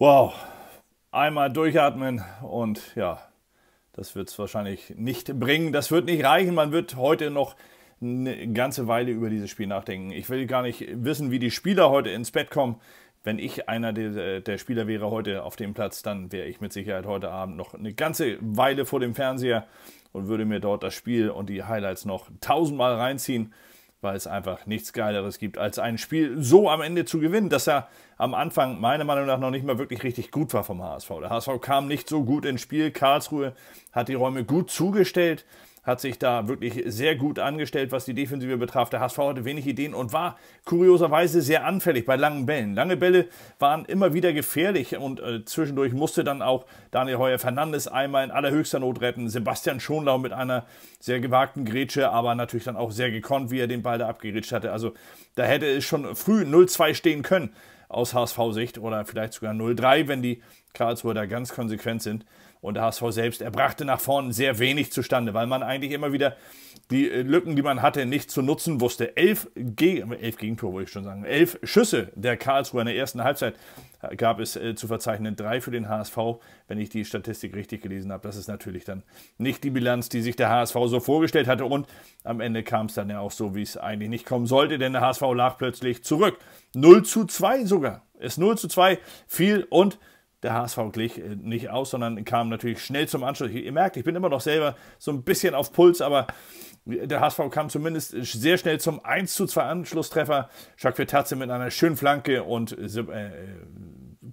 Wow, einmal durchatmen und ja, das wird es wahrscheinlich nicht bringen. Das wird nicht reichen. Man wird heute noch eine ganze Weile über dieses Spiel nachdenken. Ich will gar nicht wissen, wie die Spieler heute ins Bett kommen. Wenn ich einer der, der Spieler wäre heute auf dem Platz, dann wäre ich mit Sicherheit heute Abend noch eine ganze Weile vor dem Fernseher und würde mir dort das Spiel und die Highlights noch tausendmal reinziehen weil es einfach nichts Geileres gibt, als ein Spiel so am Ende zu gewinnen, dass er am Anfang meiner Meinung nach noch nicht mal wirklich richtig gut war vom HSV. Der HSV kam nicht so gut ins Spiel. Karlsruhe hat die Räume gut zugestellt hat sich da wirklich sehr gut angestellt, was die Defensive betraf. Der HSV hatte wenig Ideen und war kurioserweise sehr anfällig bei langen Bällen. Lange Bälle waren immer wieder gefährlich und äh, zwischendurch musste dann auch Daniel Heuer Fernandes einmal in allerhöchster Not retten. Sebastian Schonlau mit einer sehr gewagten Grätsche, aber natürlich dann auch sehr gekonnt, wie er den Ball da abgerätscht hatte. Also da hätte es schon früh 0-2 stehen können aus HSV-Sicht oder vielleicht sogar 0-3, wenn die Karlsruhe da ganz konsequent sind. Und der HSV selbst, er brachte nach vorne sehr wenig zustande, weil man eigentlich immer wieder die äh, Lücken, die man hatte, nicht zu nutzen wusste. Elf, Ge elf Gegentore, würde ich schon sagen. Elf Schüsse der Karlsruhe in der ersten Halbzeit gab es äh, zu verzeichnen. Drei für den HSV, wenn ich die Statistik richtig gelesen habe. Das ist natürlich dann nicht die Bilanz, die sich der HSV so vorgestellt hatte. Und am Ende kam es dann ja auch so, wie es eigentlich nicht kommen sollte, denn der HSV lag plötzlich zurück. 0 zu 2 sogar. Es 0 zu 2 fiel und der HSV glich äh, nicht aus, sondern kam natürlich schnell zum Anschluss. Ihr merkt, ich bin immer noch selber so ein bisschen auf Puls, aber der HSV kam zumindest äh, sehr schnell zum 1 zu 2 Anschlusstreffer. Jacques Vertatze mit einer schönen Flanke und äh,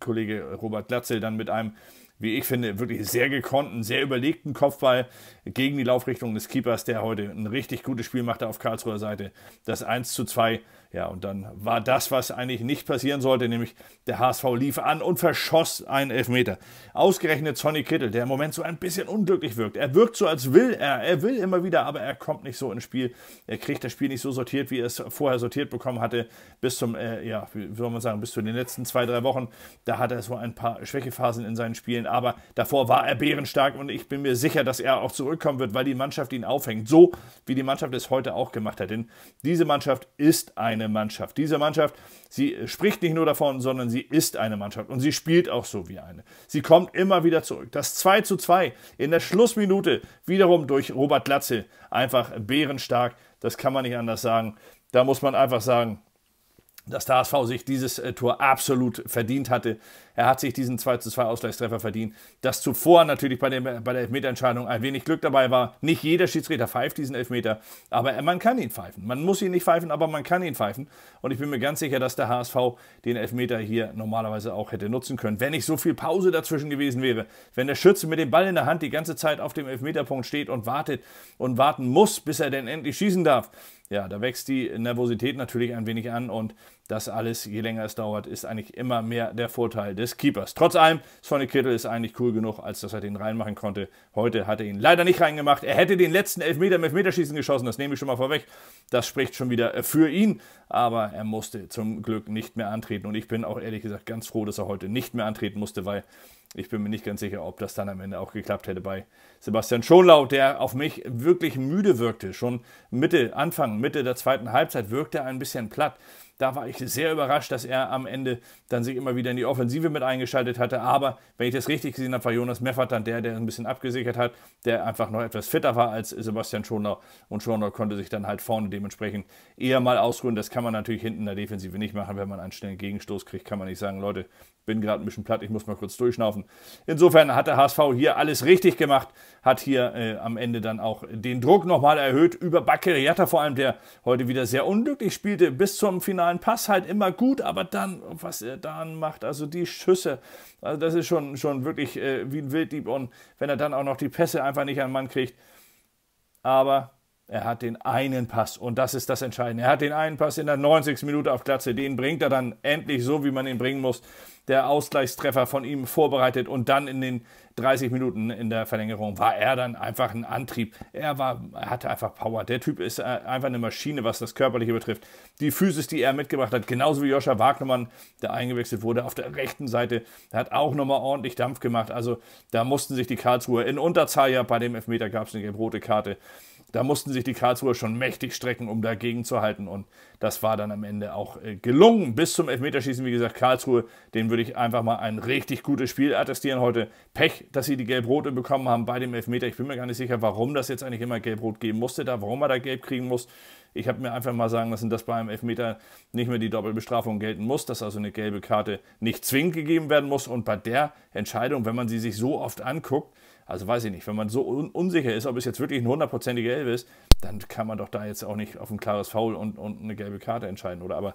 Kollege Robert Glatzel dann mit einem, wie ich finde, wirklich sehr gekonnten, sehr überlegten Kopfball gegen die Laufrichtung des Keepers, der heute ein richtig gutes Spiel machte auf Karlsruher Seite. Das 1 zu 2 ja, und dann war das, was eigentlich nicht passieren sollte, nämlich der HSV lief an und verschoss einen Elfmeter. Ausgerechnet Sonny Kittel, der im Moment so ein bisschen unglücklich wirkt. Er wirkt so, als will er. Er will immer wieder, aber er kommt nicht so ins Spiel. Er kriegt das Spiel nicht so sortiert, wie er es vorher sortiert bekommen hatte, bis zum, äh, ja, wie soll man sagen, bis zu den letzten zwei, drei Wochen. Da hat er so ein paar Schwächephasen in seinen Spielen, aber davor war er bärenstark und ich bin mir sicher, dass er auch zurückkommen wird, weil die Mannschaft ihn aufhängt. So wie die Mannschaft es heute auch gemacht hat. Denn diese Mannschaft ist eine eine Mannschaft. Diese Mannschaft, sie spricht nicht nur davon, sondern sie ist eine Mannschaft und sie spielt auch so wie eine. Sie kommt immer wieder zurück. Das 2 zu 2 in der Schlussminute, wiederum durch Robert Latze, einfach bärenstark. Das kann man nicht anders sagen. Da muss man einfach sagen, dass der HSV sich dieses äh, Tor absolut verdient hatte. Er hat sich diesen 2 zu 2 Ausgleichstreffer verdient. Dass zuvor natürlich bei, dem, bei der Elfmeterentscheidung ein wenig Glück dabei war. Nicht jeder Schiedsrichter pfeift diesen Elfmeter, aber man kann ihn pfeifen. Man muss ihn nicht pfeifen, aber man kann ihn pfeifen. Und ich bin mir ganz sicher, dass der HSV den Elfmeter hier normalerweise auch hätte nutzen können. Wenn nicht so viel Pause dazwischen gewesen wäre, wenn der Schütze mit dem Ball in der Hand die ganze Zeit auf dem Elfmeterpunkt steht und wartet und warten muss, bis er denn endlich schießen darf, ja, da wächst die Nervosität natürlich ein wenig an und das alles, je länger es dauert, ist eigentlich immer mehr der Vorteil des Keepers. Trotz allem, Sonny Kittel ist eigentlich cool genug, als dass er den reinmachen konnte. Heute hat er ihn leider nicht reingemacht. Er hätte den letzten Elfmeter im Elfmeterschießen geschossen, das nehme ich schon mal vorweg. Das spricht schon wieder für ihn, aber er musste zum Glück nicht mehr antreten. Und ich bin auch ehrlich gesagt ganz froh, dass er heute nicht mehr antreten musste, weil ich bin mir nicht ganz sicher, ob das dann am Ende auch geklappt hätte bei Sebastian Schonlau, der auf mich wirklich müde wirkte. Schon Mitte, Anfang, Mitte der zweiten Halbzeit wirkte er ein bisschen platt. Da war ich sehr überrascht, dass er am Ende dann sich immer wieder in die Offensive mit eingeschaltet hatte. Aber wenn ich das richtig gesehen habe, war Jonas Meffert dann der, der ein bisschen abgesichert hat, der einfach noch etwas fitter war als Sebastian Schonau. Und Schonau konnte sich dann halt vorne dementsprechend eher mal ausruhen. Das kann man natürlich hinten in der Defensive nicht machen. Wenn man einen schnellen Gegenstoß kriegt, kann man nicht sagen, Leute, bin gerade ein bisschen platt, ich muss mal kurz durchschnaufen haben. Insofern hat der HSV hier alles richtig gemacht, hat hier äh, am Ende dann auch den Druck nochmal erhöht über Bakkeriata, vor allem, der heute wieder sehr unglücklich spielte, bis zum finalen Pass halt immer gut, aber dann, was er dann macht, also die Schüsse, also das ist schon, schon wirklich äh, wie ein Wilddieb und wenn er dann auch noch die Pässe einfach nicht an den Mann kriegt, aber er hat den einen Pass und das ist das Entscheidende. Er hat den einen Pass in der 90. Minute auf Glatze, den bringt er dann endlich so, wie man ihn bringen muss der Ausgleichstreffer von ihm vorbereitet und dann in den 30 Minuten in der Verlängerung war er dann einfach ein Antrieb. Er war, er hatte einfach Power. Der Typ ist äh, einfach eine Maschine, was das Körperliche betrifft. Die Physis, die er mitgebracht hat, genauso wie Joscha Wagnermann, der eingewechselt wurde auf der rechten Seite, hat auch nochmal ordentlich Dampf gemacht. Also da mussten sich die Karlsruher in Unterzahl ja bei dem Elfmeter gab es eine rote Karte da mussten sich die Karlsruher schon mächtig strecken, um dagegen zu halten. Und das war dann am Ende auch äh, gelungen. Bis zum Elfmeterschießen, wie gesagt, Karlsruhe, den würde ich einfach mal ein richtig gutes Spiel attestieren heute. Pech, dass sie die Gelb-Rote bekommen haben bei dem Elfmeter. Ich bin mir gar nicht sicher, warum das jetzt eigentlich immer Gelb-Rot geben musste, da, warum er da Gelb kriegen muss. Ich habe mir einfach mal sagen lassen, dass bei einem Elfmeter nicht mehr die Doppelbestrafung gelten muss, dass also eine gelbe Karte nicht zwingend gegeben werden muss. Und bei der Entscheidung, wenn man sie sich so oft anguckt, also weiß ich nicht, wenn man so un unsicher ist, ob es jetzt wirklich ein hundertprozentiger Elf ist, dann kann man doch da jetzt auch nicht auf ein klares Foul und, und eine gelbe Karte entscheiden, oder? Aber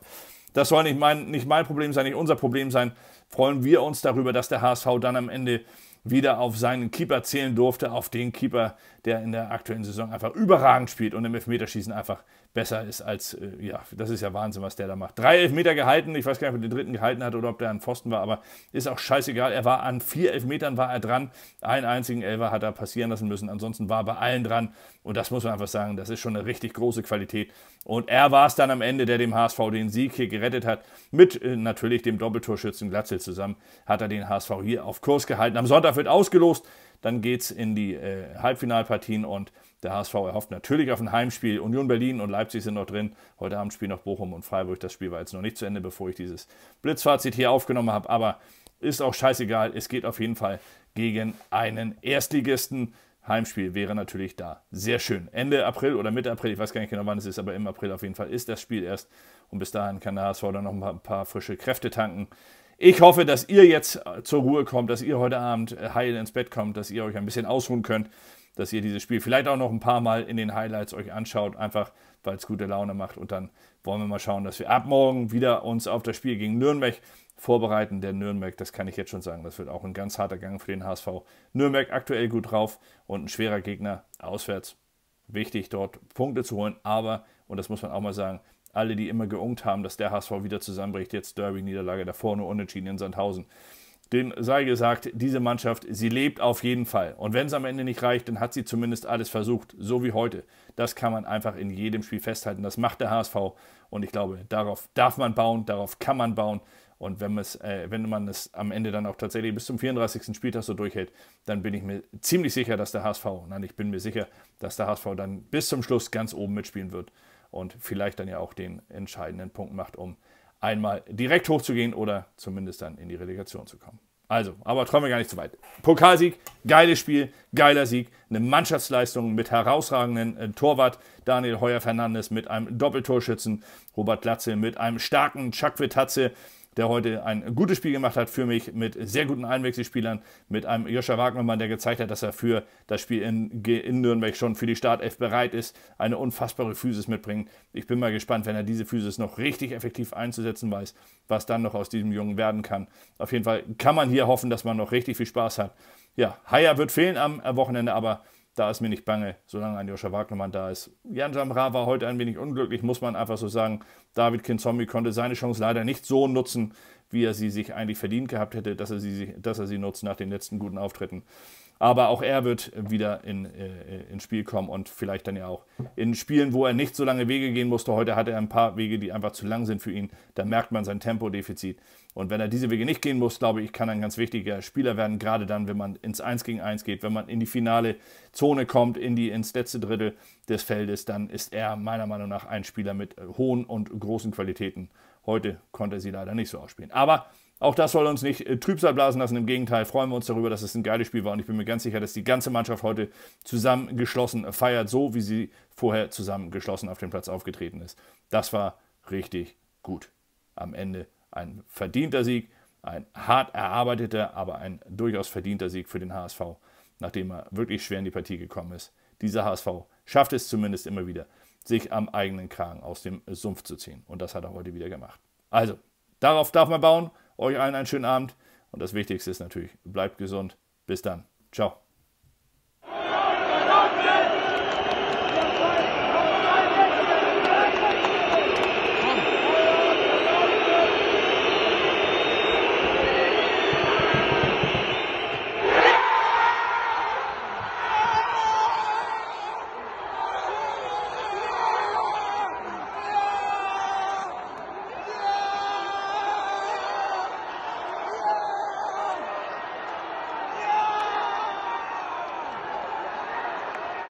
das soll nicht mein, nicht mein Problem sein, nicht unser Problem sein. Freuen wir uns darüber, dass der HSV dann am Ende wieder auf seinen Keeper zählen durfte, auf den Keeper, der in der aktuellen Saison einfach überragend spielt und im Elfmeterschießen einfach besser ist als, äh, ja, das ist ja Wahnsinn, was der da macht. Drei Elfmeter gehalten, ich weiß gar nicht, ob er den dritten gehalten hat oder ob der an Pfosten war, aber ist auch scheißegal. Er war an vier Elfmetern, war er dran. Einen einzigen Elfer hat er passieren lassen müssen, ansonsten war er bei allen dran und das muss man einfach sagen, das ist schon eine richtig große Qualität und er war es dann am Ende, der dem HSV den Sieg hier gerettet hat. Mit äh, natürlich dem Doppeltorschützen Glatzel zusammen hat er den HSV hier auf Kurs gehalten. Am Sonntag wird ausgelost, dann geht es in die äh, Halbfinalpartien und der HSV erhofft natürlich auf ein Heimspiel. Union Berlin und Leipzig sind noch drin. Heute Abend spielen noch Bochum und Freiburg. Das Spiel war jetzt noch nicht zu Ende, bevor ich dieses Blitzfazit hier aufgenommen habe. Aber ist auch scheißegal. Es geht auf jeden Fall gegen einen Erstligisten. Heimspiel wäre natürlich da. Sehr schön. Ende April oder Mitte April, ich weiß gar nicht genau, wann es ist, aber im April auf jeden Fall ist das Spiel erst. Und bis dahin kann der HSV dann noch ein paar, ein paar frische Kräfte tanken. Ich hoffe, dass ihr jetzt äh, zur Ruhe kommt, dass ihr heute Abend äh, heil ins Bett kommt, dass ihr euch ein bisschen ausruhen könnt, dass ihr dieses Spiel vielleicht auch noch ein paar Mal in den Highlights euch anschaut, einfach weil es gute Laune macht. Und dann wollen wir mal schauen, dass wir ab morgen wieder uns auf das Spiel gegen Nürnberg vorbereiten, der Nürnberg, das kann ich jetzt schon sagen, das wird auch ein ganz harter Gang für den HSV. Nürnberg aktuell gut drauf und ein schwerer Gegner auswärts. Wichtig dort Punkte zu holen, aber, und das muss man auch mal sagen, alle, die immer geungt haben, dass der HSV wieder zusammenbricht, jetzt Derby-Niederlage davor nur unentschieden in Sandhausen. Dem sei gesagt, diese Mannschaft, sie lebt auf jeden Fall. Und wenn es am Ende nicht reicht, dann hat sie zumindest alles versucht, so wie heute. Das kann man einfach in jedem Spiel festhalten. Das macht der HSV. Und ich glaube, darauf darf man bauen, darauf kann man bauen. Und wenn, äh, wenn man es am Ende dann auch tatsächlich bis zum 34. Spieltag so durchhält, dann bin ich mir ziemlich sicher, dass der HSV, nein, ich bin mir sicher, dass der HSV dann bis zum Schluss ganz oben mitspielen wird und vielleicht dann ja auch den entscheidenden Punkt macht, um einmal direkt hochzugehen oder zumindest dann in die Relegation zu kommen. Also, aber träumen wir gar nicht zu weit. Pokalsieg, geiles Spiel, geiler Sieg, eine Mannschaftsleistung mit herausragenden äh, Torwart Daniel Heuer Fernandes mit einem Doppeltorschützen, Robert Latze mit einem starken Chuck Vitazze, der heute ein gutes Spiel gemacht hat für mich mit sehr guten Einwechselspielern, mit einem Joscha Wagnermann, der gezeigt hat, dass er für das Spiel in, in Nürnberg schon für die Startelf bereit ist, eine unfassbare Physis mitbringt. Ich bin mal gespannt, wenn er diese Physis noch richtig effektiv einzusetzen weiß, was dann noch aus diesem Jungen werden kann. Auf jeden Fall kann man hier hoffen, dass man noch richtig viel Spaß hat. Ja, Haier wird fehlen am Wochenende, aber da ist mir nicht bange, solange ein Joscha Wagnermann da ist. Jan Jamra war heute ein wenig unglücklich, muss man einfach so sagen. David Kinzombi konnte seine Chance leider nicht so nutzen, wie er sie sich eigentlich verdient gehabt hätte, dass er sie, dass er sie nutzt nach den letzten guten Auftritten. Aber auch er wird wieder in, äh, ins Spiel kommen und vielleicht dann ja auch in Spielen, wo er nicht so lange Wege gehen musste. Heute hat er ein paar Wege, die einfach zu lang sind für ihn. Da merkt man sein Tempodefizit. Und wenn er diese Wege nicht gehen muss, glaube ich, kann er ein ganz wichtiger Spieler werden. Gerade dann, wenn man ins 1 gegen 1 geht, wenn man in die finale Zone kommt, in die, ins letzte Drittel des Feldes, dann ist er meiner Meinung nach ein Spieler mit hohen und großen Qualitäten. Heute konnte er sie leider nicht so ausspielen. Aber auch das soll uns nicht äh, Trübsal blasen lassen. Im Gegenteil, freuen wir uns darüber, dass es ein geiles Spiel war. Und ich bin mir ganz sicher, dass die ganze Mannschaft heute zusammengeschlossen feiert, so wie sie vorher zusammengeschlossen auf dem Platz aufgetreten ist. Das war richtig gut. Am Ende ein verdienter Sieg, ein hart erarbeiteter, aber ein durchaus verdienter Sieg für den HSV, nachdem er wirklich schwer in die Partie gekommen ist. Dieser HSV schafft es zumindest immer wieder, sich am eigenen Kragen aus dem Sumpf zu ziehen. Und das hat er heute wieder gemacht. Also, darauf darf man bauen. Euch allen einen schönen Abend. Und das Wichtigste ist natürlich, bleibt gesund. Bis dann. Ciao.